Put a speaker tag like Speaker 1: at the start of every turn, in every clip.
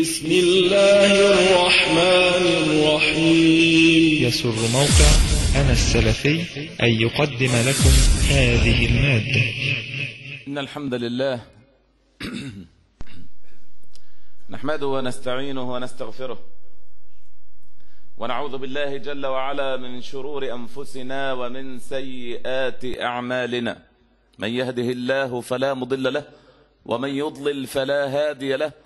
Speaker 1: بسم الله الرحمن الرحيم يسر موقع أنا السلفي أن يقدم لكم هذه المادة إن الحمد لله نحمده ونستعينه ونستغفره ونعوذ بالله جل وعلا من شرور أنفسنا ومن سيئات أعمالنا من يهده الله فلا مضل له ومن يضلل فلا هادي له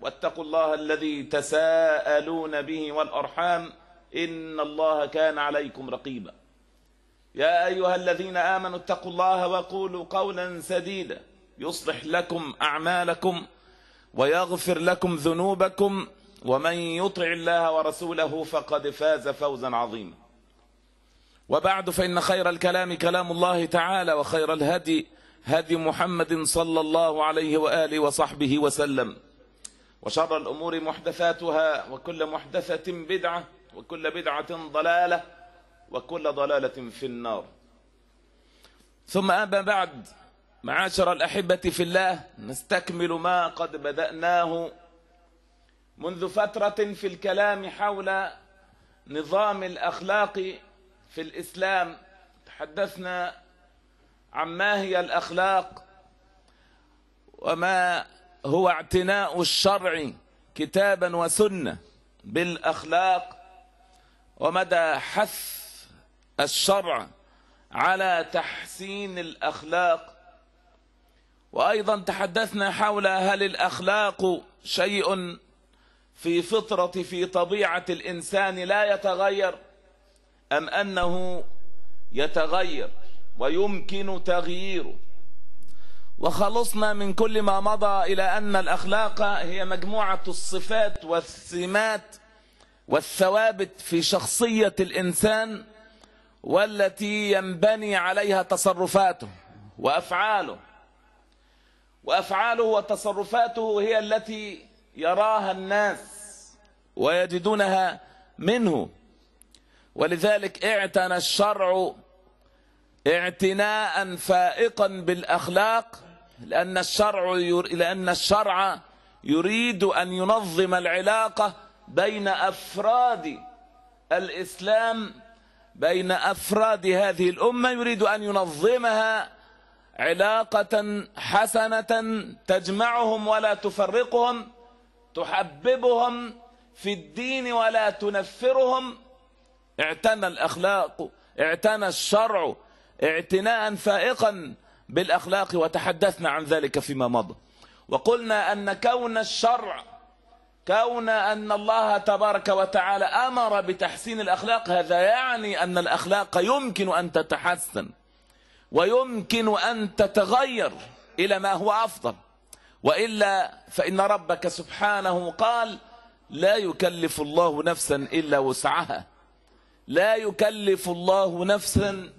Speaker 1: واتقوا الله الذي تساءلون به والأرحام إن الله كان عليكم رقيبا يا أيها الذين آمنوا اتقوا الله وقولوا قولا سديدا يصلح لكم أعمالكم ويغفر لكم ذنوبكم ومن يطع الله ورسوله فقد فاز فوزا عظيما وبعد فإن خير الكلام كلام الله تعالى وخير الهدي هدي محمد صلى الله عليه وآله وصحبه وسلم وشر الأمور محدثاتها وكل محدثة بدعة وكل بدعة ضلالة وكل ضلالة في النار ثم أما بعد معاشر الأحبة في الله نستكمل ما قد بدأناه منذ فترة في الكلام حول نظام الأخلاق في الإسلام تحدثنا عما هي الأخلاق وما هو اعتناء الشرع كتابا وسنة بالأخلاق ومدى حث الشرع على تحسين الأخلاق وأيضا تحدثنا حول هل الأخلاق شيء في فطرة في طبيعة الإنسان لا يتغير أم أنه يتغير ويمكن تغييره وخلصنا من كل ما مضى إلى أن الأخلاق هي مجموعة الصفات والسمات والثوابت في شخصية الإنسان والتي ينبني عليها تصرفاته وأفعاله وأفعاله وتصرفاته هي التي يراها الناس ويجدونها منه ولذلك اعتنى الشرع اعتناء فائقا بالأخلاق لأن الشرع لأن الشرع يريد أن ينظم العلاقة بين أفراد الإسلام بين أفراد هذه الأمة يريد أن ينظمها علاقة حسنة تجمعهم ولا تفرقهم تحببهم في الدين ولا تنفرهم اعتنى الأخلاق اعتنى الشرع اعتناء فائقا بالأخلاق وتحدثنا عن ذلك فيما مضى وقلنا أن كون الشرع كون أن الله تبارك وتعالى أمر بتحسين الأخلاق هذا يعني أن الأخلاق يمكن أن تتحسن ويمكن أن تتغير إلى ما هو أفضل وإلا فإن ربك سبحانه قال لا يكلف الله نفسا إلا وسعها لا يكلف الله نفسا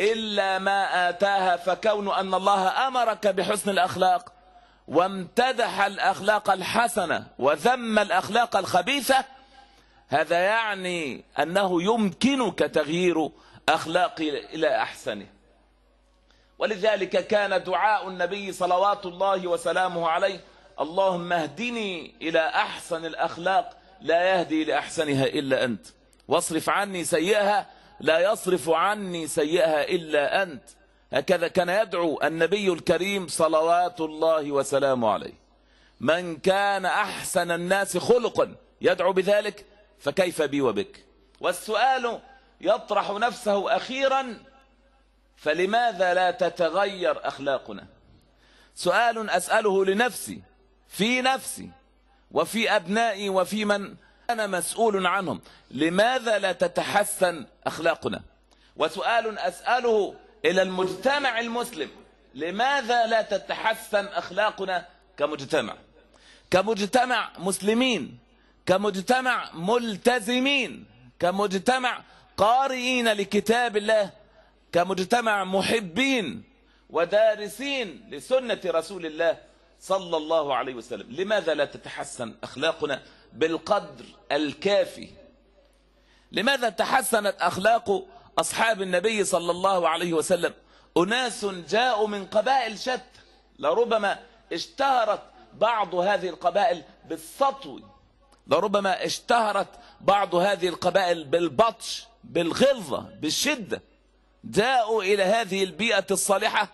Speaker 1: إلا ما آتاها فكون أن الله أمرك بحسن الأخلاق وامتدح الأخلاق الحسنة وذم الأخلاق الخبيثة هذا يعني أنه يمكنك تغيير أخلاق إلى أحسنه ولذلك كان دعاء النبي صلوات الله وسلامه عليه اللهم اهدني إلى أحسن الأخلاق لا يهدي لأحسنها إلا أنت واصرف عني سيئها لا يصرف عني سيئها إلا أنت هكذا كان يدعو النبي الكريم صلوات الله وسلامه عليه من كان أحسن الناس خلقا يدعو بذلك فكيف بي وبك والسؤال يطرح نفسه أخيرا فلماذا لا تتغير أخلاقنا سؤال أسأله لنفسي في نفسي وفي أبنائي وفي من أنا مسؤول عنهم لماذا لا تتحسن أخلاقنا وسؤال أسأله إلى المجتمع المسلم لماذا لا تتحسن أخلاقنا كمجتمع كمجتمع مسلمين كمجتمع ملتزمين كمجتمع قارئين لكتاب الله كمجتمع محبين ودارسين لسنة رسول الله صلى الله عليه وسلم لماذا لا تتحسن أخلاقنا بالقدر الكافي لماذا تحسنت أخلاق أصحاب النبي صلى الله عليه وسلم أناس جاءوا من قبائل شتى لربما اشتهرت بعض هذه القبائل بالسطو لربما اشتهرت بعض هذه القبائل بالبطش بالغلظة بالشدة جاءوا إلى هذه البيئة الصالحة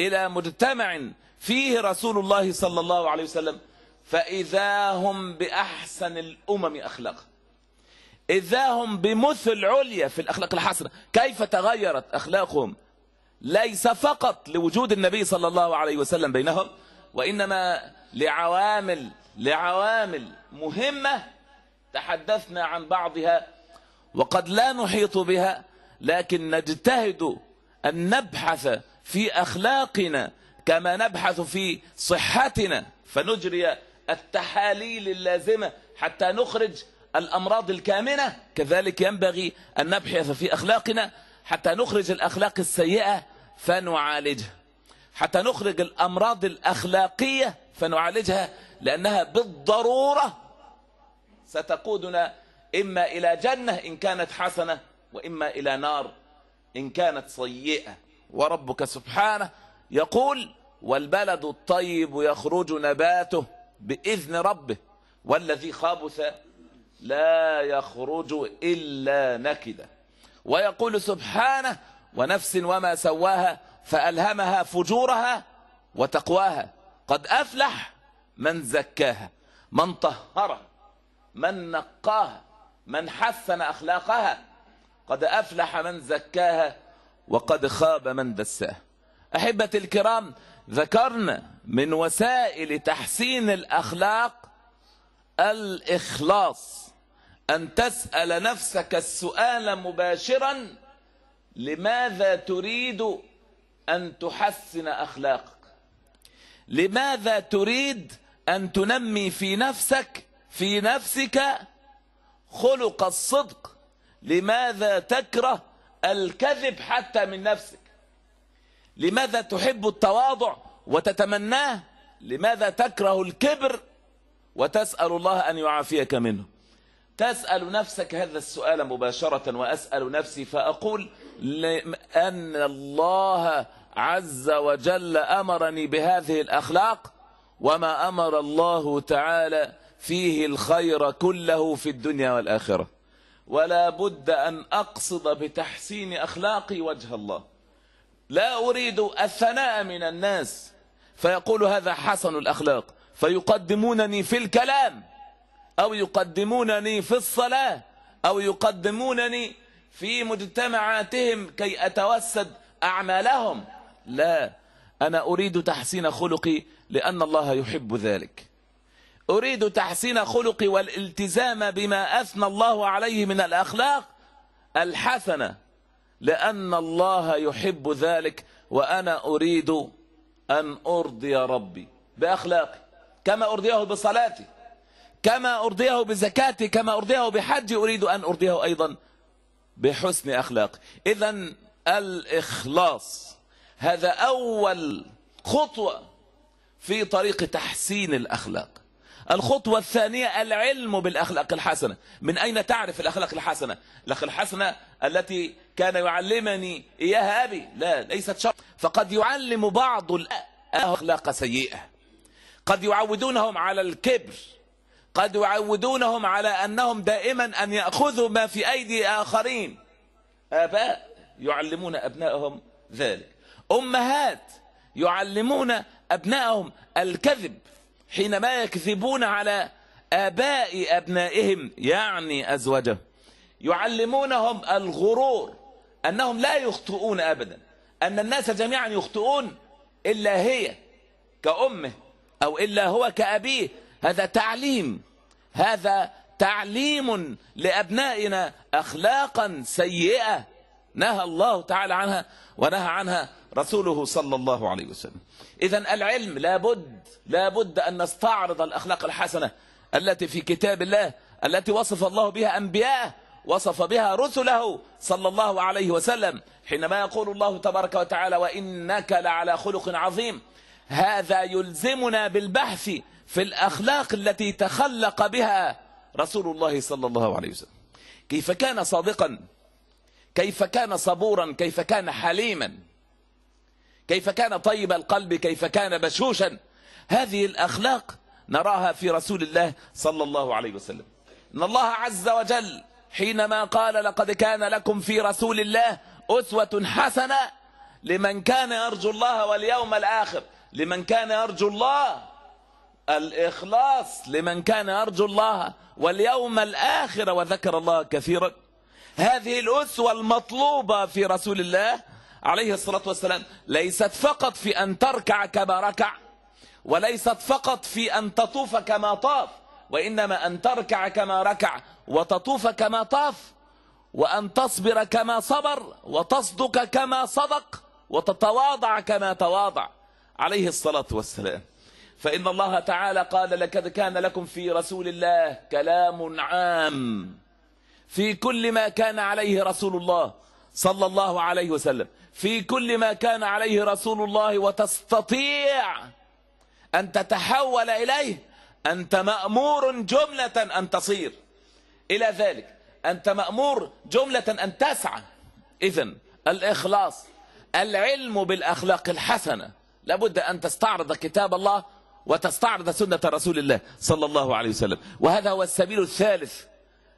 Speaker 1: إلى مجتمع فيه رسول الله صلى الله عليه وسلم فإذا هم بأحسن الأمم أخلاقا إذا هم بمثل عليا في الأخلاق الحسنة كيف تغيرت أخلاقهم ليس فقط لوجود النبي صلى الله عليه وسلم بينهم وإنما لعوامل لعوامل مهمة تحدثنا عن بعضها وقد لا نحيط بها لكن نجتهد أن نبحث في أخلاقنا كما نبحث في صحتنا فنجري التحاليل اللازمة حتى نخرج الأمراض الكامنة كذلك ينبغي أن نبحث في أخلاقنا حتى نخرج الأخلاق السيئة فنعالجها حتى نخرج الأمراض الأخلاقية فنعالجها لأنها بالضرورة ستقودنا إما إلى جنة إن كانت حسنة وإما إلى نار إن كانت سيئة وربك سبحانه يقول والبلد الطيب يخرج نباته بإذن ربه والذي خبث لا يخرج إلا نكدا ويقول سبحانه ونفس وما سواها فألهمها فجورها وتقواها قد أفلح من زكاها من طهرها من نقاها من حسن أخلاقها قد أفلح من زكاها وقد خاب من دساها أحبة الكرام ذكرنا من وسائل تحسين الاخلاق الاخلاص ان تسال نفسك السؤال مباشرا لماذا تريد ان تحسن اخلاقك لماذا تريد ان تنمي في نفسك في نفسك خلق الصدق لماذا تكره الكذب حتى من نفسك لماذا تحب التواضع وتتمناه لماذا تكره الكبر وتسأل الله أن يعافيك منه تسأل نفسك هذا السؤال مباشرة وأسأل نفسي فأقول أن الله عز وجل أمرني بهذه الأخلاق وما أمر الله تعالى فيه الخير كله في الدنيا والآخرة ولا بد أن أقصد بتحسين أخلاقي وجه الله لا أريد الثناء من الناس فيقول هذا حسن الأخلاق فيقدمونني في الكلام أو يقدمونني في الصلاة أو يقدمونني في مجتمعاتهم كي أتوسد أعمالهم لا أنا أريد تحسين خلقي لأن الله يحب ذلك أريد تحسين خلقي والالتزام بما أثنى الله عليه من الأخلاق الحسنة لأن الله يحب ذلك وأنا أريد أن أرضي ربي بأخلاقي كما أرضيه بصلاتي كما أرضيه بزكاتي كما أرضيه بحجي أريد أن أرضيه أيضا بحسن أخلاقي إذا الإخلاص هذا أول خطوة في طريق تحسين الأخلاق الخطوة الثانية العلم بالأخلاق الحسنة من أين تعرف الأخلاق الحسنة الأخلاق الحسنة التي كان يعلمني إياها أبي لا ليست شرط فقد يعلم بعض أخلاق سيئة قد يعودونهم على الكبر قد يعودونهم على أنهم دائما أن يأخذوا ما في أيدي آخرين آباء يعلمون أبنائهم ذلك أمهات يعلمون أبنائهم الكذب حينما يكذبون على آباء أبنائهم يعني أزواجهم يعلمونهم الغرور أنهم لا يخطئون أبدا أن الناس جميعا يخطئون إلا هي كأمه أو إلا هو كأبيه هذا تعليم هذا تعليم لأبنائنا أخلاقا سيئة نهى الله تعالى عنها ونهى عنها رسوله صلى الله عليه وسلم إذا العلم لابد لابد أن نستعرض الأخلاق الحسنة التي في كتاب الله التي وصف الله بها أنبياءه وصف بها رسله صلى الله عليه وسلم حينما يقول الله تبارك وتعالى وإنك لعلى خلق عظيم هذا يلزمنا بالبحث في الأخلاق التي تخلق بها رسول الله صلى الله عليه وسلم كيف كان صادقا كيف كان صبورا كيف كان حليما كيف كان طيب القلب كيف كان بشوشا هذه الأخلاق نراها في رسول الله صلى الله عليه وسلم ان الله عز وجل حينما قال لقد كان لكم في رسول الله أسوة حسنة لمن كان يرجو الله واليوم الآخر لمن كان يرجو الله الإخلاص لمن كان يرجو الله واليوم الآخر وذكر الله كثيرا هذه الأسوة المطلوبة في رسول الله عليه الصلاة والسلام ليست فقط في أن تركع كما ركع وليست فقط في أن تطوف كما طاف وإنما أن تركع كما ركع وتطوف كما طاف وأن تصبر كما صبر وتصدق كما صدق وتتواضع كما تواضع عليه الصلاة والسلام فإن الله تعالى قال لقد كان لكم في رسول الله كلام عام في كل ما كان عليه رسول الله صلى الله عليه وسلم في كل ما كان عليه رسول الله وتستطيع أن تتحول إليه أنت مأمور جملة أن تصير إلى ذلك أنت مأمور جملة أن تسعى إذا الإخلاص العلم بالأخلاق الحسنة لابد أن تستعرض كتاب الله وتستعرض سنة رسول الله صلى الله عليه وسلم وهذا هو السبيل الثالث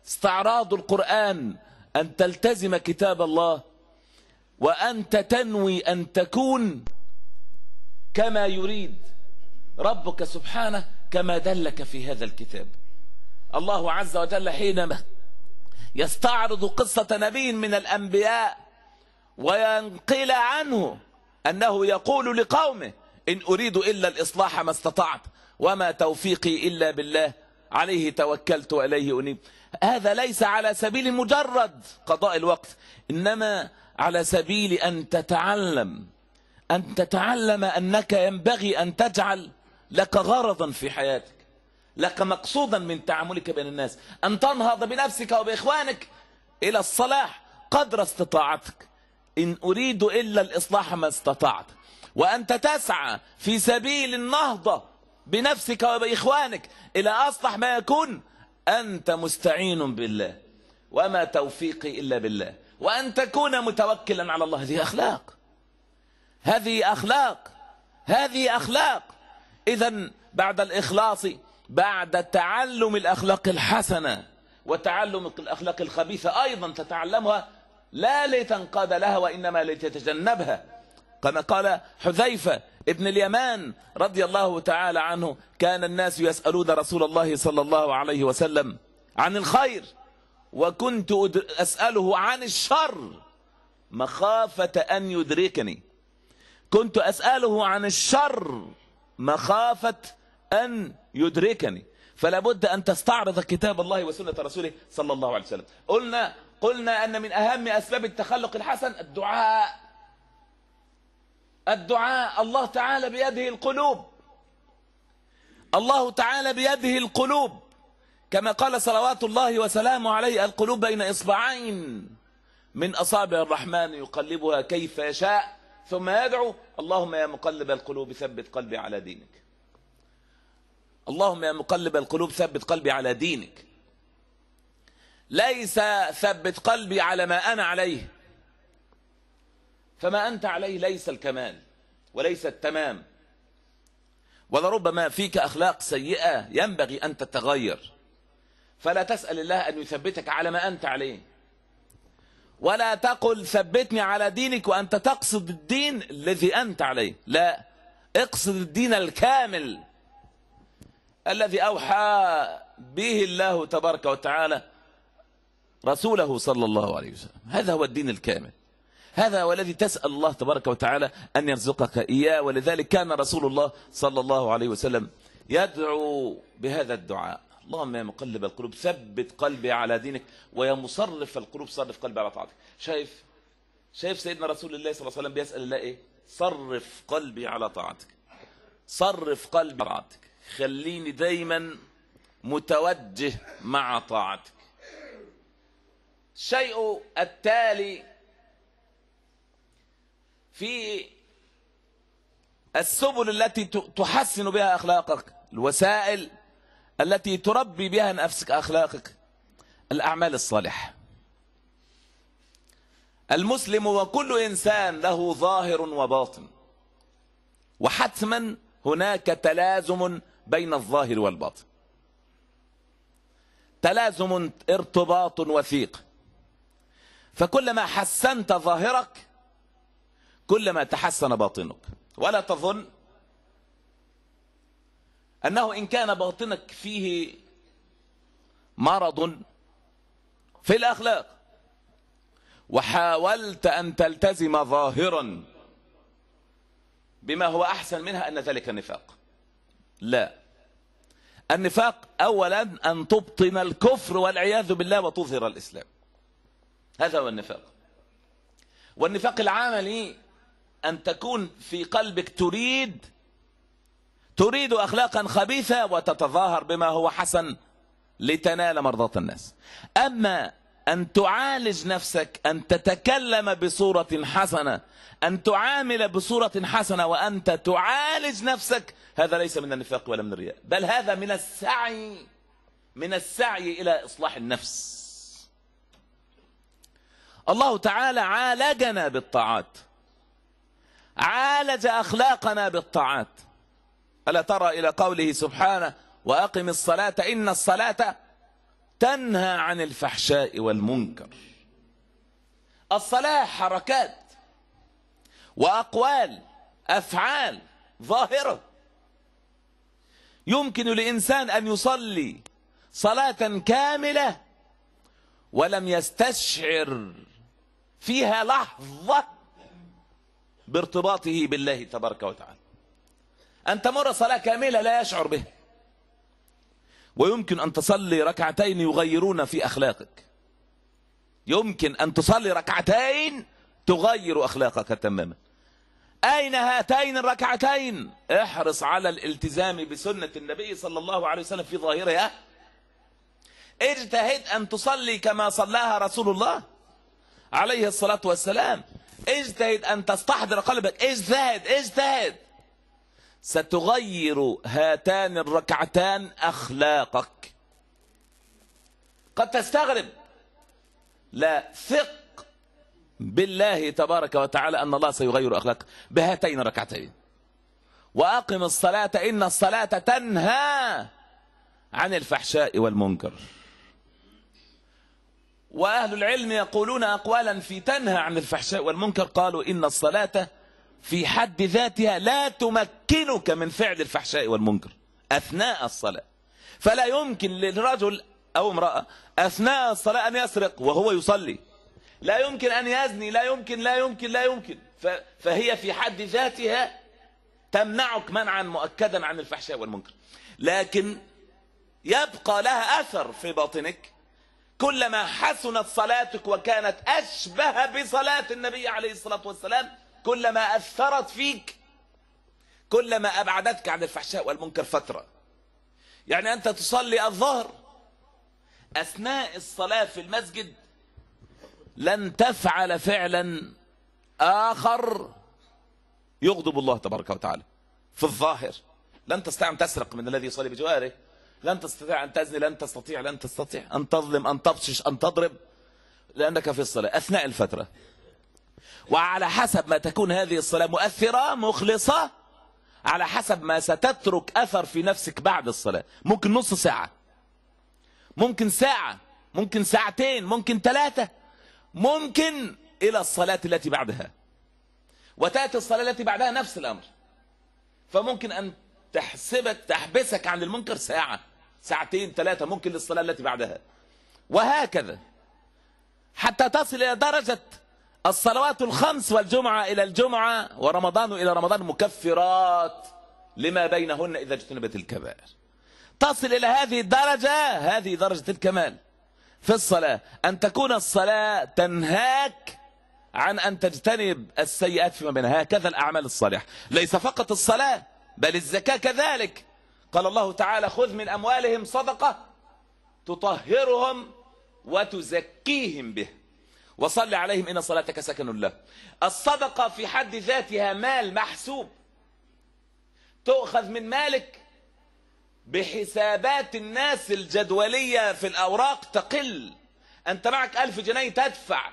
Speaker 1: استعراض القرآن أن تلتزم كتاب الله وأنت تنوي أن تكون كما يريد ربك سبحانه كما دلك في هذا الكتاب الله عز وجل حينما يستعرض قصة نبي من الأنبياء وينقل عنه أنه يقول لقومه إن أريد إلا الإصلاح ما استطعت وما توفيقي إلا بالله عليه توكلت وإليه أنيب هذا ليس على سبيل مجرد قضاء الوقت إنما على سبيل أن تتعلم أن تتعلم أنك ينبغي أن تجعل لك غرضا في حياتك لك مقصودا من تعاملك بين الناس أن تنهض بنفسك وبإخوانك إلى الصلاح قدر استطاعتك إن أريد إلا الإصلاح ما استطعت وأنت تسعى في سبيل النهضة بنفسك وبإخوانك إلى أصلح ما يكون أنت مستعين بالله وما توفيقي إلا بالله وأن تكون متوكلا على الله هذه أخلاق هذه أخلاق هذه أخلاق إذا بعد الإخلاص بعد تعلم الأخلاق الحسنة وتعلم الأخلاق الخبيثة أيضا تتعلمها لا لتنقاد لها وإنما لتتجنبها كما قال حذيفة ابن اليمان رضي الله تعالى عنه كان الناس يسألون رسول الله صلى الله عليه وسلم عن الخير وكنت أسأله عن الشر مخافة أن يدركني كنت أسأله عن الشر مخافة أن يدركني فلا بد أن تستعرض كتاب الله وسنة رسوله صلى الله عليه وسلم قلنا قلنا أن من أهم أسباب التخلق الحسن الدعاء الدعاء الله تعالى بيده القلوب الله تعالى بيده القلوب كما قال صلوات الله وسلامه عليه القلوب بين إصبعين من أصابع الرحمن يقلبها كيف يشاء ثم يدعو اللهم يا مقلب القلوب ثبت قلبي على دينك اللهم يا مقلب القلوب ثبت قلبي على دينك ليس ثبت قلبي على ما أنا عليه فما أنت عليه ليس الكمال وليس التمام ولربما فيك أخلاق سيئة ينبغي أن تتغير فلا تسأل الله أن يثبتك على ما أنت عليه ولا تقل ثبتني على دينك وأنت تقصد الدين الذي أنت عليه لا اقصد الدين الكامل الذي أوحى به الله تبارك وتعالى رسوله صلى الله عليه وسلم هذا هو الدين الكامل هذا هو الذي تسأل الله تبارك وتعالى أن يرزقك إياه ولذلك كان رسول الله صلى الله عليه وسلم يدعو بهذا الدعاء اللهم يا مقلب القلوب ثبت قلبي على دينك ويا مصرف القلوب صرف قلبي على طاعتك شايف شايف سيدنا رسول الله صلى الله عليه وسلم بيسأل الله ايه صرف قلبي على طاعتك صرف قلبي على طاعتك خليني دايما متوجه مع طاعتك الشيء التالي في السبل التي تحسن بها أخلاقك الوسائل التي تربي بها نفسك أخلاقك الأعمال الصالحة المسلم وكل إنسان له ظاهر وباطن وحتما هناك تلازم بين الظاهر والباطن تلازم ارتباط وثيق فكلما حسنت ظاهرك كلما تحسن باطنك ولا تظن أنه إن كان باطنك فيه مرض في الأخلاق وحاولت أن تلتزم ظاهرا بما هو أحسن منها أن ذلك النفاق لا النفاق أولا أن تبطن الكفر والعياذ بالله وتظهر الإسلام هذا هو النفاق والنفاق العملي أن تكون في قلبك تريد تريد أخلاقا خبيثة وتتظاهر بما هو حسن لتنال مرضاة الناس أما أن تعالج نفسك أن تتكلم بصورة حسنة أن تعامل بصورة حسنة وأنت تعالج نفسك هذا ليس من النفاق ولا من الرياء بل هذا من السعي من السعي إلى إصلاح النفس الله تعالى عالجنا بالطاعات عالج أخلاقنا بالطاعات ألا ترى إلى قوله سبحانه وأقم الصلاة إن الصلاة تنهى عن الفحشاء والمنكر الصلاة حركات وأقوال أفعال ظاهرة يمكن لإنسان أن يصلي صلاة كاملة ولم يستشعر فيها لحظة بارتباطه بالله تبارك وتعالى أن تمر صلاة كاملة لا يشعر بها ويمكن أن تصلي ركعتين يغيرون في أخلاقك يمكن أن تصلي ركعتين تغير أخلاقك تماما أين هاتين الركعتين احرص على الالتزام بسنة النبي صلى الله عليه وسلم في ظاهرها اجتهد أن تصلي كما صلاها رسول الله عليه الصلاة والسلام اجتهد أن تستحضر قلبك اجتهد اجتهد ستغير هاتان الركعتان أخلاقك قد تستغرب لا ثق بالله تبارك وتعالى أن الله سيغير أخلاقك بهاتين الركعتين وأقم الصلاة إن الصلاة تنهى عن الفحشاء والمنكر وأهل العلم يقولون أقوالا في تنهى عن الفحشاء والمنكر قالوا إن الصلاة في حد ذاتها لا تمكنك من فعل الفحشاء والمنكر أثناء الصلاة فلا يمكن للرجل أو امرأة أثناء الصلاة أن يسرق وهو يصلي لا يمكن أن يزني لا يمكن لا يمكن لا يمكن فهي في حد ذاتها تمنعك منعا مؤكدا عن الفحشاء والمنكر لكن يبقى لها أثر في باطنك كلما حسنت صلاتك وكانت أشبه بصلاة النبي عليه الصلاة والسلام كلما أثرت فيك كلما أبعدتك عن الفحشاء والمنكر فترة يعني أنت تصلي الظهر أثناء الصلاة في المسجد لن تفعل فعلا آخر يغضب الله تبارك وتعالى في الظاهر لن تستطيع أن تسرق من الذي يصلي بجواره لن تستطيع أن تزني لن تستطيع لن تستطيع أن تظلم أن تبطش أن تضرب لأنك في الصلاة أثناء الفترة وعلى حسب ما تكون هذه الصلاة مؤثرة مخلصة على حسب ما ستترك أثر في نفسك بعد الصلاة ممكن نص ساعة ممكن ساعة ممكن ساعتين ممكن ثلاثة ممكن إلى الصلاة التي بعدها وتأتي الصلاة التي بعدها نفس الأمر فممكن أن تحسبك تحبسك عن المنكر ساعة ساعتين ثلاثة ممكن للصلاة التي بعدها وهكذا حتى تصل إلى درجة الصلوات الخمس والجمعة إلى الجمعة ورمضان إلى رمضان مكفرات لما بينهن إذا اجتنبت الكبائر تصل إلى هذه الدرجة هذه درجة الكمال في الصلاة أن تكون الصلاة تنهاك عن أن تجتنب السيئات فيما بينها هكذا الأعمال الصالحة ليس فقط الصلاة بل الزكاة كذلك قال الله تعالى خذ من أموالهم صدقة تطهرهم وتزكيهم به وصل عليهم إن صلاتك سكن له الصدقة في حد ذاتها مال محسوب تؤخذ من مالك بحسابات الناس الجدولية في الأوراق تقل أنت معك ألف جنيه تدفع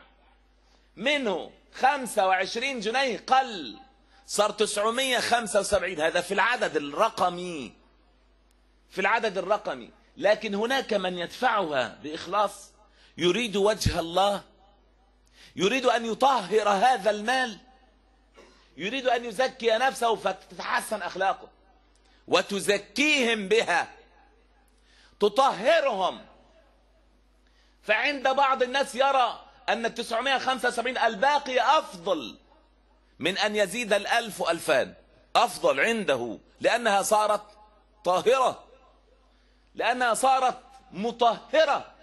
Speaker 1: منه خمسة وعشرين جنيه قل صار تسعمية خمسة وسبعين هذا في العدد الرقمي في العدد الرقمي لكن هناك من يدفعها بإخلاص يريد وجه الله يريد أن يطهر هذا المال يريد أن يزكي نفسه فتتحسن أخلاقه وتزكيهم بها تطهرهم فعند بعض الناس يرى أن التسعمائة خمسة وسبعين الباقي أفضل من أن يزيد الألف ألفان أفضل عنده لأنها صارت طاهرة لأنها صارت مطهرة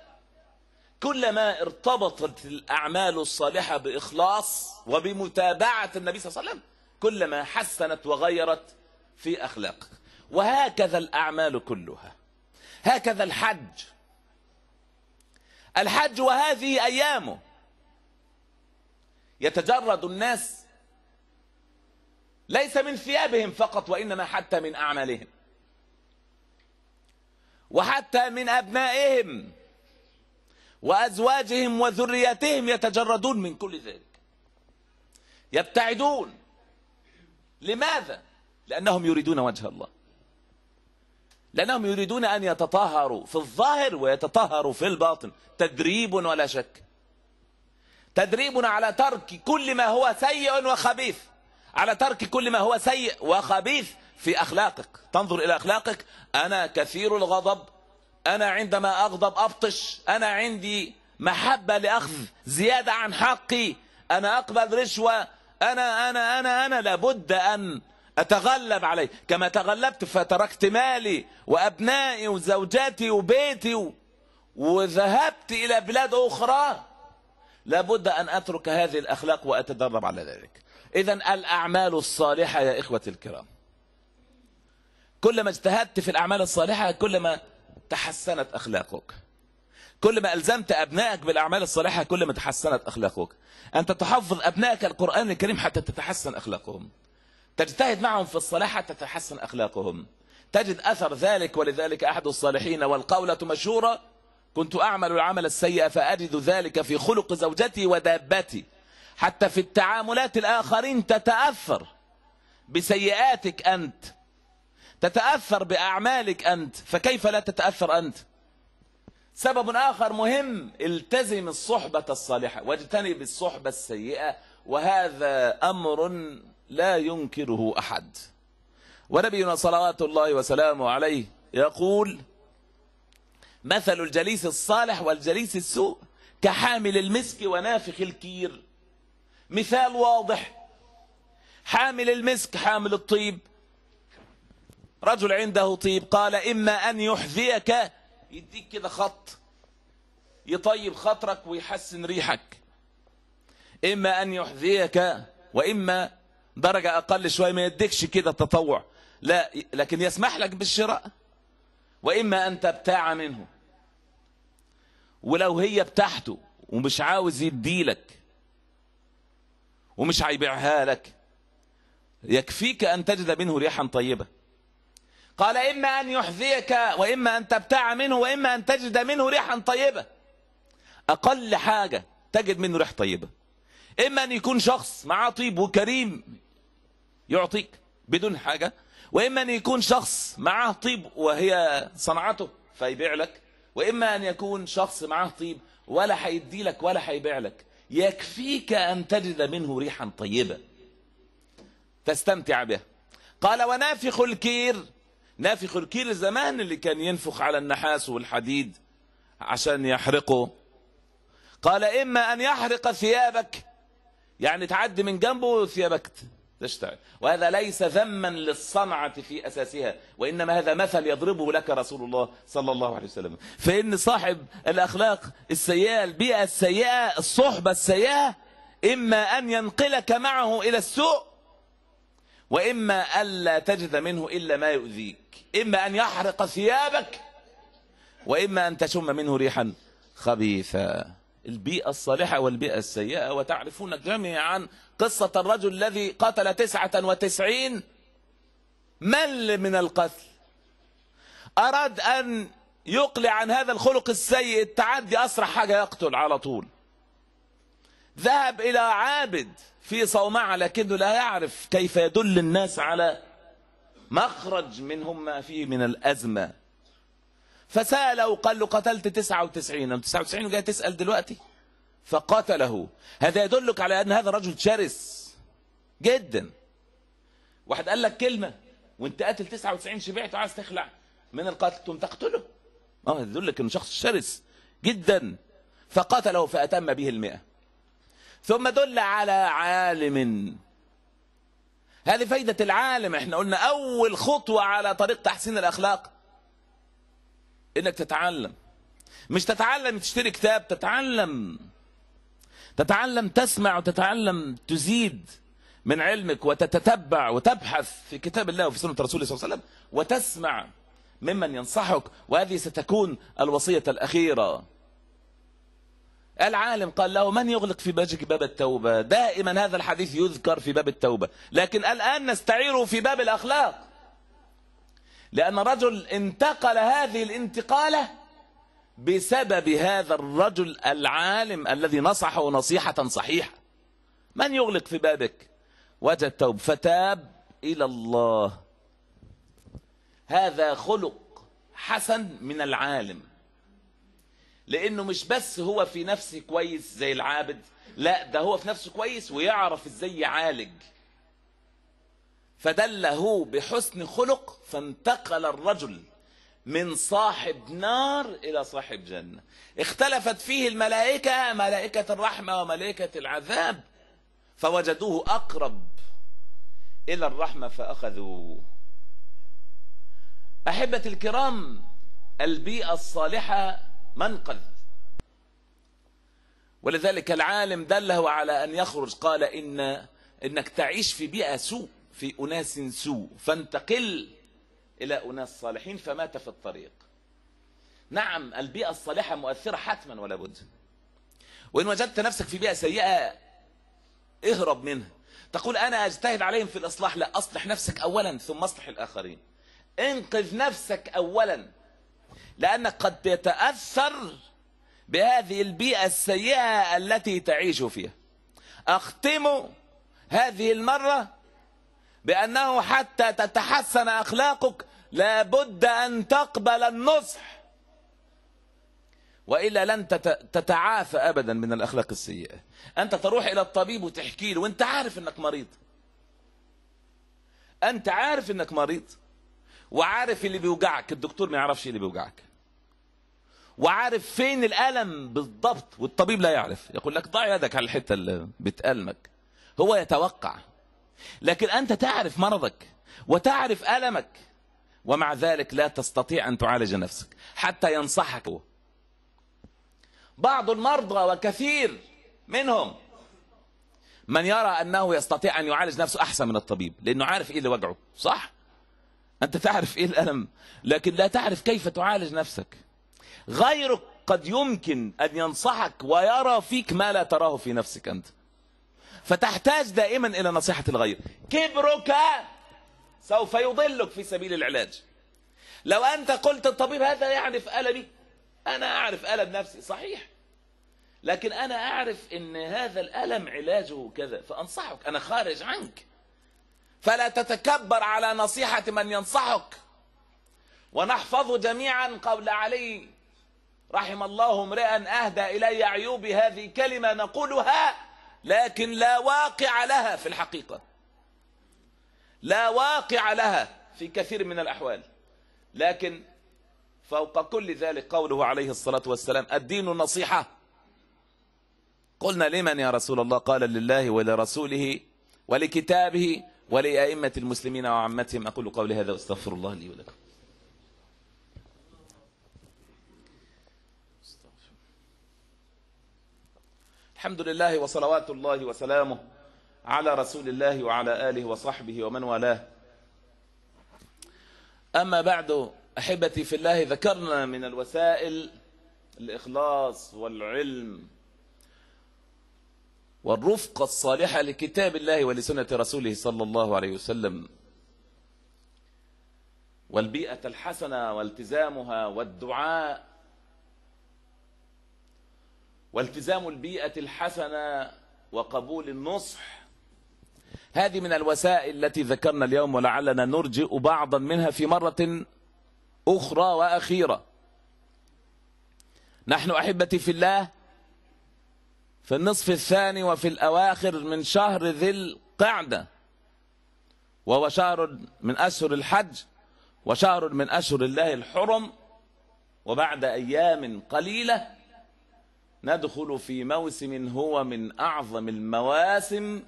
Speaker 1: كلما ارتبطت الأعمال الصالحة بإخلاص وبمتابعة النبي صلى الله عليه وسلم كلما حسنت وغيرت في أخلاقك وهكذا الأعمال كلها هكذا الحج الحج وهذه أيامه يتجرد الناس ليس من ثيابهم فقط وإنما حتى من أعمالهم وحتى من أبنائهم وأزواجهم وذرياتهم يتجردون من كل ذلك يبتعدون لماذا؟ لأنهم يريدون وجه الله لأنهم يريدون أن يتطهروا في الظاهر ويتطهروا في الباطن تدريب ولا شك تدريب على ترك كل ما هو سيء وخبيث على ترك كل ما هو سيء وخبيث في أخلاقك تنظر إلى أخلاقك أنا كثير الغضب أنا عندما أغضب أبطش أنا عندي محبة لأخذ زيادة عن حقي أنا أقبل رشوة أنا أنا أنا أنا لابد أن أتغلب عليه كما تغلبت فتركت مالي وأبنائي وزوجاتي وبيتي وذهبت إلى بلاد أخرى لابد أن أترك هذه الأخلاق وأتدرب على ذلك إذا الأعمال الصالحة يا إخوة الكرام كلما اجتهدت في الأعمال الصالحة كلما تحسنت أخلاقك كل ما ألزمت أبنائك بالأعمال الصالحة كل ما تحسنت أخلاقك أنت تحفظ أبنائك القرآن الكريم حتى تتحسن أخلاقهم تجتهد معهم في الصلاة حتى تتحسن أخلاقهم تجد أثر ذلك ولذلك أحد الصالحين والقولة مشهورة كنت أعمل العمل السيء فأجد ذلك في خلق زوجتي ودابتي حتى في التعاملات الآخرين تتأثر بسيئاتك أنت تتأثر بأعمالك أنت فكيف لا تتأثر أنت سبب آخر مهم التزم الصحبة الصالحة واجتنب الصحبة السيئة وهذا أمر لا ينكره أحد ونبينا صلوات الله وسلامه عليه يقول مثل الجليس الصالح والجليس السوء كحامل المسك ونافخ الكير مثال واضح حامل المسك حامل الطيب رجل عنده طيب قال إما أن يحذيك يديك كده خط يطيب خاطرك ويحسن ريحك إما أن يحذيك وإما درجة أقل شوية ما يديكش كده التطوع لا لكن يسمح لك بالشراء وإما أن تبتاع منه ولو هي بتاعته ومش عاوز يديلك ومش هيبيعها لك يكفيك أن تجد منه ريحا طيبة قال إما أن يحذيك وإما أن تبتاع منه وإما أن تجد منه ريحا طيبة أقل حاجة تجد منه ريح طيبة إما أن يكون شخص معاه طيب وكريم يعطيك بدون حاجة وإما أن يكون شخص معاه طيب وهي صنعته فيبيع لك وإما أن يكون شخص معاه طيب ولا هيدي لك ولا هيبيع لك يكفيك أن تجد منه ريحا طيبة تستمتع بها قال ونافخ الكير نافخ الكيل زمان اللي كان ينفخ على النحاس والحديد عشان يحرقه قال إما أن يحرق ثيابك يعني تعدي من جنبه ثيابك تشتعل وهذا ليس ذما للصنعة في أساسها وإنما هذا مثل يضربه لك رسول الله صلى الله عليه وسلم فإن صاحب الأخلاق السيئة البيئة السيئة الصحبة السيئة إما أن ينقلك معه إلى السوء وإما ألا تجد منه إلا ما يؤذيك إما أن يحرق ثيابك وإما أن تشم منه ريحا خبيثا البيئة الصالحة والبيئة السيئة وتعرفون جميعا قصة الرجل الذي قتل تسعة وتسعين مل من القتل أراد أن يقلع عن هذا الخلق السيء التعدي أسرع حاجة يقتل على طول ذهب إلى عابد في صومعة لكنه لا يعرف كيف يدل الناس على مخرج منهم ما فيه من الأزمة فسأله قال له قتلت تسعة وتسعين تسعة وتسعين وجاء تسأل دلوقتي فقتله هذا يدلك على أن هذا رجل شرس جدا واحد قال لك كلمة وانت قاتل 99 شبعت وعايز تخلع من القاتل تقوم تقتله اه يدلك انه شخص شرس جدا فقتله فأتم به المئة ثم دل على عالم هذه فايدة العالم احنا قلنا أول خطوة على طريق تحسين الأخلاق إنك تتعلم مش تتعلم تشتري كتاب تتعلم تتعلم تسمع وتتعلم تزيد من علمك وتتتبع وتبحث في كتاب الله وفي سنة رسوله صلى الله عليه وسلم وتسمع ممن ينصحك وهذه ستكون الوصية الأخيرة العالم قال له من يغلق في بجك باب التوبة دائما هذا الحديث يذكر في باب التوبة لكن الآن نستعيره في باب الأخلاق لأن رجل انتقل هذه الانتقالة بسبب هذا الرجل العالم الذي نصحه نصيحة صحيحة من يغلق في بابك وجه توب فتاب إلى الله هذا خلق حسن من العالم لانه مش بس هو في نفسه كويس زي العابد لا ده هو في نفسه كويس ويعرف ازاي يعالج فدله بحسن خلق فانتقل الرجل من صاحب نار إلى صاحب جنة اختلفت فيه الملائكة ملائكة الرحمة وملائكة العذاب فوجدوه أقرب إلى الرحمة فأخذوه أحبة الكرام البيئة الصالحة منقذ ولذلك العالم دله على أن يخرج قال إن إنك تعيش في بيئة سوء في أناس سوء فانتقل إلى أناس صالحين فمات في الطريق نعم البيئة الصالحة مؤثرة حتما ولا بد وإن وجدت نفسك في بيئة سيئة اهرب منها تقول أنا أجتهد عليهم في الإصلاح لا أصلح نفسك أولا ثم أصلح الآخرين انقذ نفسك أولا لأنك قد تتأثر بهذه البيئة السيئة التي تعيش فيها أختم هذه المرة بأنه حتى تتحسن أخلاقك لابد أن تقبل النصح وإلا لن تتعافى أبدا من الأخلاق السيئة أنت تروح إلى الطبيب وتحكي له وأنت عارف أنك مريض أنت عارف أنك مريض وعارف اللي بيوجعك الدكتور ما يعرفش اللي بيوجعك وعارف فين الالم بالضبط والطبيب لا يعرف يقول لك ضع يدك على الحته اللي بتألمك هو يتوقع لكن انت تعرف مرضك وتعرف المك ومع ذلك لا تستطيع ان تعالج نفسك حتى ينصحك بعض المرضى وكثير منهم من يرى انه يستطيع ان يعالج نفسه احسن من الطبيب لانه عارف ايه اللي وجعه صح أنت تعرف إيه الألم لكن لا تعرف كيف تعالج نفسك غيرك قد يمكن أن ينصحك ويرى فيك ما لا تراه في نفسك أنت فتحتاج دائما إلى نصيحة الغير كبرك سوف يضلك في سبيل العلاج لو أنت قلت الطبيب هذا يعرف ألمي أنا أعرف ألم نفسي صحيح لكن أنا أعرف أن هذا الألم علاجه كذا فأنصحك أنا خارج عنك فلا تتكبر على نصيحة من ينصحك ونحفظ جميعا قول علي رحم الله امرئا أهدى إلي عيوبي هذه كلمة نقولها لكن لا واقع لها في الحقيقة لا واقع لها في كثير من الأحوال لكن فوق كل ذلك قوله عليه الصلاة والسلام الدين نصيحة قلنا لمن يا رسول الله قال لله ولرسوله ولكتابه ولأئمة المسلمين وعامتهم أقول قولي هذا واستغفر الله لي ولكم الحمد لله وصلوات الله وسلامه على رسول الله وعلى آله وصحبه ومن والاه أما بعد أحبتي في الله ذكرنا من الوسائل الإخلاص والعلم والرفقة الصالحة لكتاب الله ولسنة رسوله صلى الله عليه وسلم والبيئة الحسنة والتزامها والدعاء والتزام البيئة الحسنة وقبول النصح هذه من الوسائل التي ذكرنا اليوم ولعلنا نرجئ بعضا منها في مرة أخرى وأخيرة نحن أحبتي في الله في النصف الثاني وفي الأواخر من شهر ذي القعدة وهو شهر من أشهر الحج وشهر من أشهر الله الحرم وبعد أيام قليلة ندخل في موسم هو من أعظم المواسم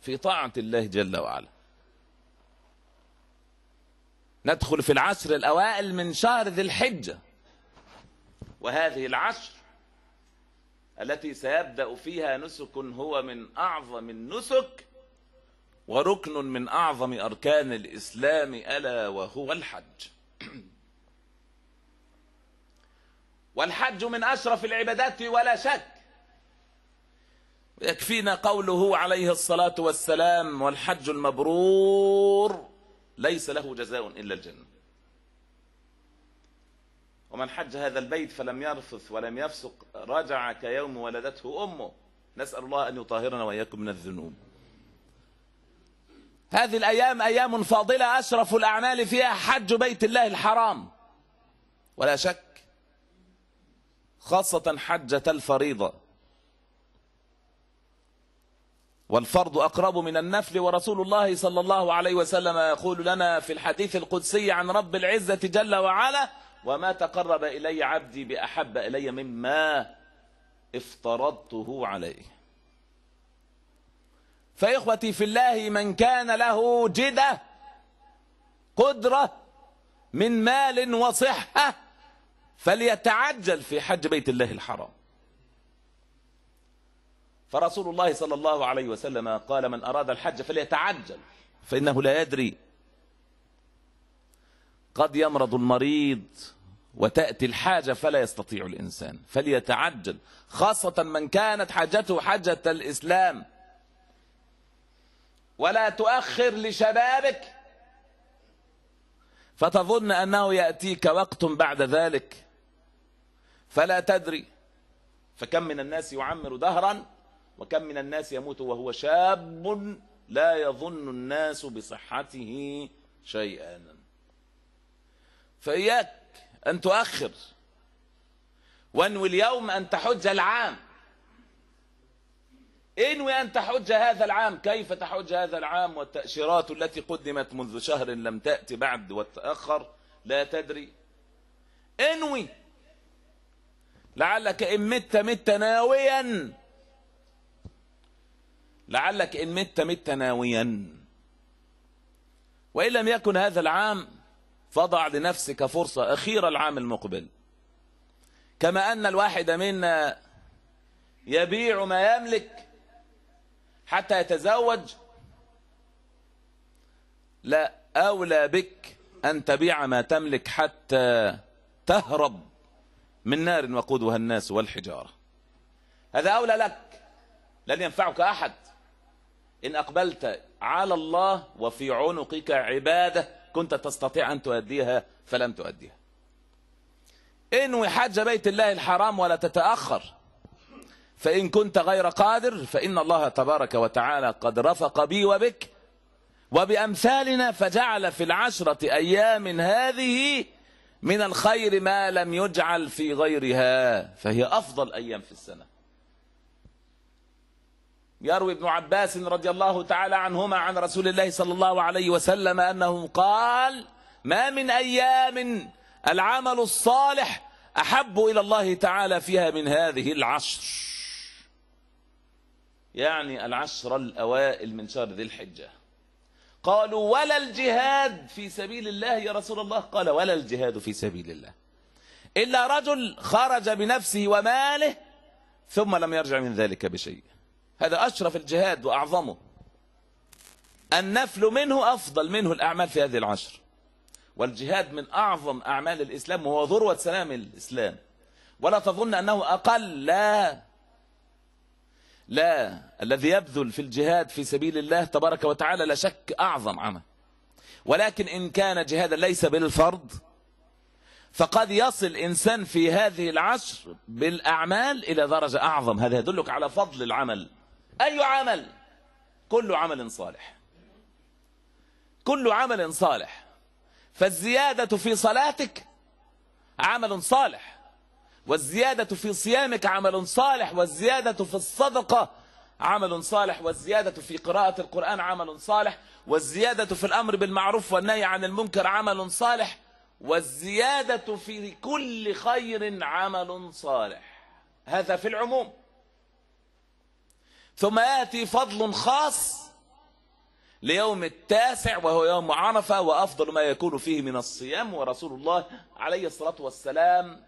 Speaker 1: في طاعة الله جل وعلا ندخل في العشر الأوائل من شهر ذي الحجة وهذه العشر التي سيبدأ فيها نسك هو من أعظم النسك وركن من أعظم أركان الإسلام ألا وهو الحج والحج من أشرف العبادات ولا شك يكفينا قوله عليه الصلاة والسلام والحج المبرور ليس له جزاء إلا الجنة ومن حج هذا البيت فلم يرفث ولم يفسق رجع كيوم ولدته أمه نسأل الله أن يطهرنا وإياكم من الذنوب هذه الأيام أيام فاضلة أشرف الأعمال فيها حج بيت الله الحرام ولا شك خاصة حجة الفريضة والفرض أقرب من النفل ورسول الله صلى الله عليه وسلم يقول لنا في الحديث القدسي عن رب العزة جل وعلا وما تقرب إلي عبدي بأحب إلي مما افترضته عليه فإخوتي في الله من كان له جدة قدرة من مال وصحة فليتعجل في حج بيت الله الحرام فرسول الله صلى الله عليه وسلم قال من أراد الحج فليتعجل فإنه لا يدري قد يمرض المريض وتأتي الحاجة فلا يستطيع الإنسان فليتعجل خاصة من كانت حاجته حاجة الإسلام ولا تؤخر لشبابك فتظن أنه يأتيك وقت بعد ذلك فلا تدري فكم من الناس يعمر دهرا وكم من الناس يموت وهو شاب لا يظن الناس بصحته شيئا فإياك أن تؤخر وانوي اليوم أن تحج العام انوي أن تحج هذا العام كيف تحج هذا العام والتأشيرات التي قدمت منذ شهر لم تأتي بعد وتأخر لا تدري انوي لعلك إن مت مت ناويا لعلك إن مت مت ناويا وإن لم يكن هذا العام فضع لنفسك فرصة أخيرة العام المقبل كما أن الواحد منا يبيع ما يملك حتى يتزوج لا أولى بك أن تبيع ما تملك حتى تهرب من نار وقودها الناس والحجارة هذا أولى لك لن ينفعك أحد إن أقبلت على الله وفي عنقك عبادة كنت تستطيع أن تؤديها فلم تؤديها انوي حج بيت الله الحرام ولا تتأخر فإن كنت غير قادر فإن الله تبارك وتعالى قد رفق بي وبك وبأمثالنا فجعل في العشرة أيام هذه من الخير ما لم يجعل في غيرها فهي أفضل أيام في السنة يروي ابن عباس رضي الله تعالى عنهما عن رسول الله صلى الله عليه وسلم أنه قال ما من أيام العمل الصالح أحب إلى الله تعالى فيها من هذه العشر يعني العشر الأوائل من شهر ذي الحجة قالوا ولا الجهاد في سبيل الله يا رسول الله قال ولا الجهاد في سبيل الله إلا رجل خرج بنفسه وماله ثم لم يرجع من ذلك بشيء هذا أشرف الجهاد وأعظمه النفل منه أفضل منه الأعمال في هذه العشر والجهاد من أعظم أعمال الإسلام وهو ذروة سلام الإسلام ولا تظن أنه أقل لا لا الذي يبذل في الجهاد في سبيل الله تبارك وتعالى لا شك أعظم عمل ولكن إن كان جهادا ليس بالفرض فقد يصل إنسان في هذه العشر بالأعمال إلى درجة أعظم هذا يدلك على فضل العمل أي عمل كل عمل صالح كل عمل صالح فالزيادة في صلاتك عمل صالح والزيادة في صيامك عمل صالح والزيادة في الصدقة عمل صالح والزيادة في قراءة القرآن عمل صالح والزيادة في الأمر بالمعروف والنهي عن المنكر عمل صالح والزيادة في كل خير عمل صالح هذا في العموم ثم يأتي فضل خاص ليوم التاسع وهو يوم عرفة وأفضل ما يكون فيه من الصيام ورسول الله عليه الصلاة والسلام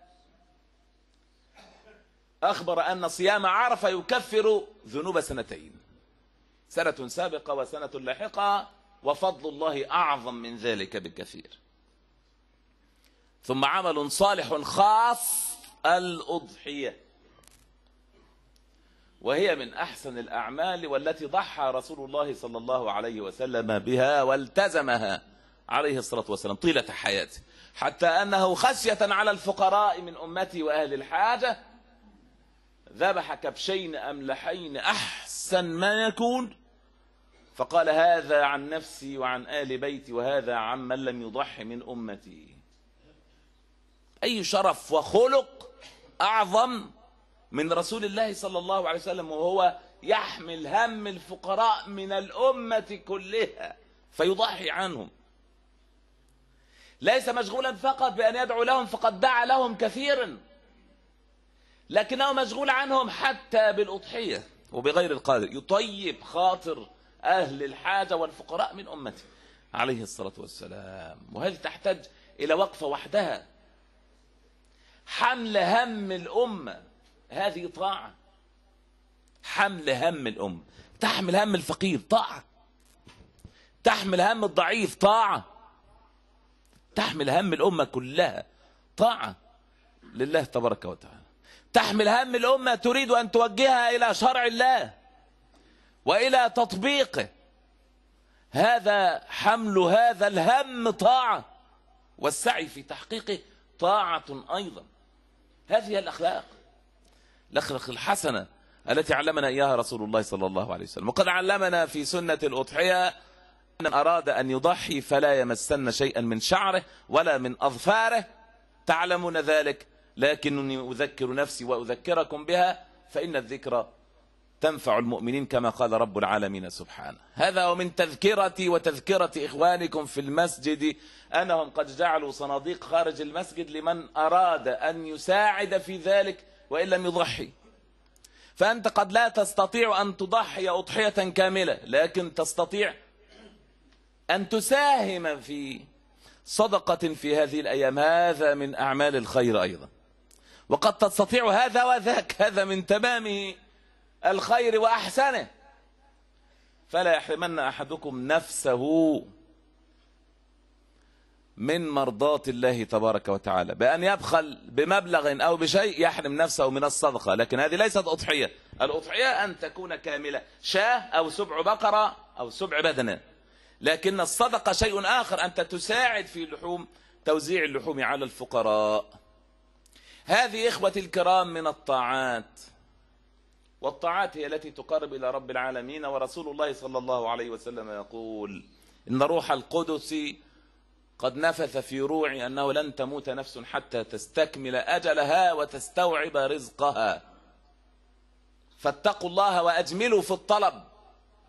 Speaker 1: أخبر أن صيام عرفة يكفر ذنوب سنتين سنة سابقة وسنة لاحقة وفضل الله أعظم من ذلك بكثير ثم عمل صالح خاص الأضحية وهي من أحسن الأعمال والتي ضحى رسول الله صلى الله عليه وسلم بها والتزمها عليه الصلاة والسلام طيلة حياته حتى أنه خشية على الفقراء من أمتي وأهل الحاجة ذبح كبشين أملحين أحسن ما يكون فقال هذا عن نفسي وعن آل بيتي وهذا عمن لم يضحي من أمتي أي شرف وخلق أعظم من رسول الله صلى الله عليه وسلم وهو يحمل هم الفقراء من الأمة كلها فيضحي عنهم ليس مشغولا فقط بأن يدعو لهم فقد دعا لهم كثيرا لكنه مشغول عنهم حتى بالأضحية وبغير القادر يطيب خاطر أهل الحاجة والفقراء من أمته عليه الصلاة والسلام وهذه تحتاج إلى وقفة وحدها حمل هم الأمة هذه طاعة حمل هم الأم تحمل هم الفقير طاعة تحمل هم الضعيف طاعة تحمل هم الأمة كلها طاعة لله تبارك وتعالى تحمل هم الأمة تريد أن توجهها إلى شرع الله وإلى تطبيقه هذا حمل هذا الهم طاعة والسعي في تحقيقه طاعة أيضا هذه الأخلاق الأخلاق الحسنة التي علمنا إياها رسول الله صلى الله عليه وسلم وقد علمنا في سنة الأضحية أن أراد أن يضحي فلا يمسن شيئا من شعره ولا من أظفاره تعلمون ذلك لكنني أذكر نفسي وأذكركم بها فإن الذكرى تنفع المؤمنين كما قال رب العالمين سبحانه هذا ومن تذكرتي وتذكرة إخوانكم في المسجد أنهم قد جعلوا صناديق خارج المسجد لمن أراد أن يساعد في ذلك وإن لم يضحي فأنت قد لا تستطيع أن تضحي أضحية كاملة لكن تستطيع أن تساهم في صدقة في هذه الأيام هذا من أعمال الخير أيضا وقد تستطيع هذا وذاك هذا من تمام الخير وأحسنه فلا يحرمن أحدكم نفسه من مرضات الله تبارك وتعالى بأن يبخل بمبلغ أو بشيء يحرم نفسه من الصدقة لكن هذه ليست أضحية الأضحية أن تكون كاملة شاه أو سبع بقرة أو سبع بدنة لكن الصدقة شيء آخر أنت تساعد في اللحوم توزيع اللحوم على الفقراء هذه إخوتي الكرام من الطاعات والطاعات هي التي تقرب إلى رب العالمين ورسول الله صلى الله عليه وسلم يقول إن روح القدس قد نفث في روعي أنه لن تموت نفس حتى تستكمل أجلها وتستوعب رزقها فاتقوا الله وأجملوا في الطلب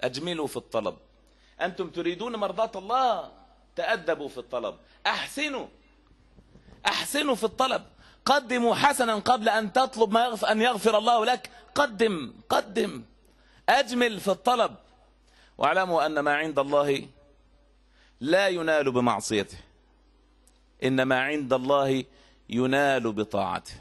Speaker 1: أجملوا في الطلب أنتم تريدون مرضاة الله تأدبوا في الطلب أحسنوا أحسنوا في الطلب قدموا حسنا قبل أن تطلب ما يغفر أن يغفر الله لك قدم قدم أجمل في الطلب واعلموا أن ما عند الله لا ينال بمعصيته إنما عند الله ينال بطاعته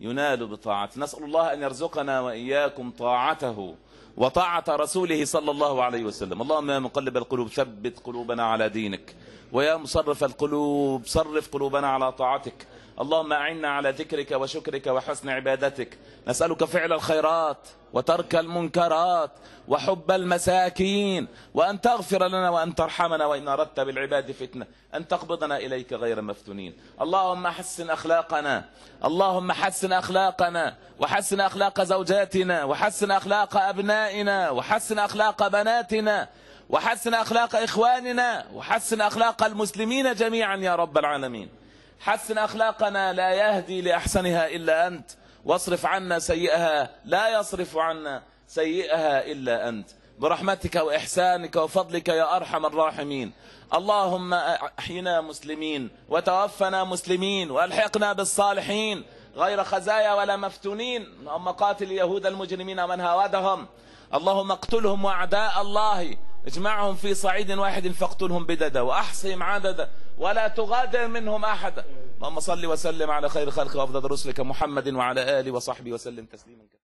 Speaker 1: ينال بطاعته نسأل الله أن يرزقنا وإياكم طاعته وطاعة رسوله صلى الله عليه وسلم اللهم يا مقلب القلوب ثبت قلوبنا على دينك ويا مصرف القلوب صرف قلوبنا على طاعتك اللهم أعنا على ذكرك وشكرك وحسن عبادتك نسألك فعل الخيرات وترك المنكرات وحب المساكين وأن تغفر لنا وأن ترحمنا وإن أردت بالعباد فتنة أن تقبضنا إليك غير مفتونين اللهم حسن أخلاقنا اللهم حسن أخلاقنا وحسن أخلاق زوجاتنا وحسن أخلاق أبنائنا وحسن أخلاق بناتنا وحسن أخلاق إخواننا وحسن أخلاق المسلمين جميعا يا رب العالمين حسن أخلاقنا لا يهدي لأحسنها إلا أنت واصرف عنا سيئها لا يصرف عنا سيئها إلا أنت برحمتك وإحسانك وفضلك يا أرحم الراحمين اللهم أحينا مسلمين وتوفنا مسلمين وألحقنا بالصالحين غير خزايا ولا مفتونين اللهم قاتل يهود المجرمين من هاودهم اللهم اقتلهم وأعداء الله اجمعهم في صعيد واحد فاقتلهم بددا وأحصهم عددا ولا تغادر منهم أحدا اللهم صل وسلم على خير خلق وأفضل رسلك محمد وعلى آله وصحبه وسلم تسليما